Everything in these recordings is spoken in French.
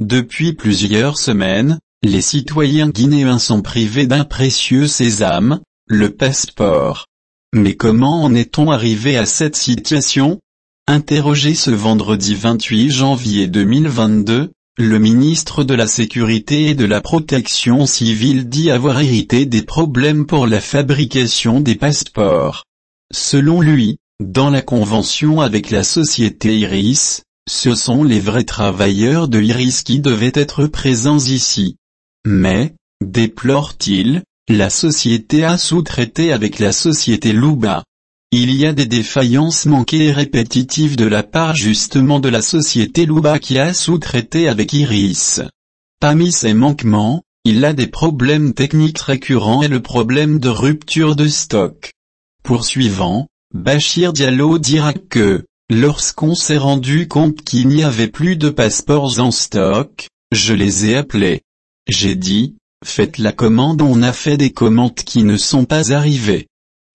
Depuis plusieurs semaines, les citoyens guinéens sont privés d'un précieux sésame, le passeport. Mais comment en est-on arrivé à cette situation Interrogé ce vendredi 28 janvier 2022, le ministre de la Sécurité et de la Protection civile dit avoir hérité des problèmes pour la fabrication des passeports. Selon lui, dans la convention avec la société Iris, ce sont les vrais travailleurs de Iris qui devaient être présents ici. Mais, déplore-t-il, la société a sous-traité avec la société Luba. Il y a des défaillances manquées et répétitives de la part justement de la société Luba qui a sous-traité avec Iris. Parmi ces manquements, il a des problèmes techniques récurrents et le problème de rupture de stock. Poursuivant, Bachir Diallo dira que Lorsqu'on s'est rendu compte qu'il n'y avait plus de passeports en stock, je les ai appelés. J'ai dit, faites la commande on a fait des commandes qui ne sont pas arrivées.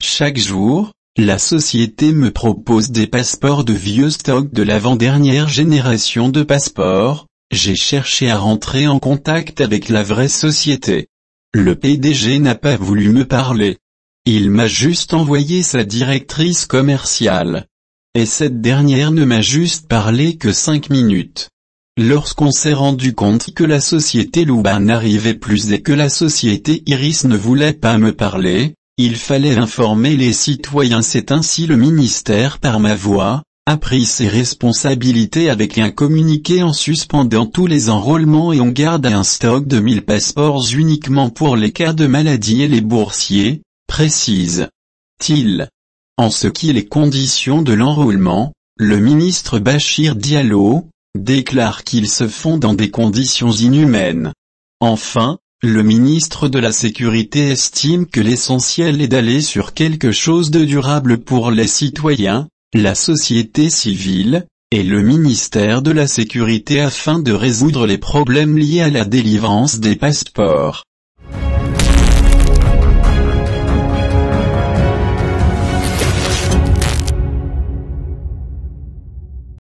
Chaque jour, la société me propose des passeports de vieux stock de l'avant-dernière génération de passeports, j'ai cherché à rentrer en contact avec la vraie société. Le PDG n'a pas voulu me parler. Il m'a juste envoyé sa directrice commerciale et cette dernière ne m'a juste parlé que cinq minutes. Lorsqu'on s'est rendu compte que la société Louba n'arrivait plus et que la société Iris ne voulait pas me parler, il fallait informer les citoyens. C'est ainsi le ministère par ma voix, a pris ses responsabilités avec un communiqué en suspendant tous les enrôlements et on garde un stock de 1000 passeports uniquement pour les cas de maladie et les boursiers, précise. il en ce qui est les conditions de l'enrôlement, le ministre Bachir Diallo, déclare qu'ils se font dans des conditions inhumaines. Enfin, le ministre de la Sécurité estime que l'essentiel est d'aller sur quelque chose de durable pour les citoyens, la société civile, et le ministère de la Sécurité afin de résoudre les problèmes liés à la délivrance des passeports.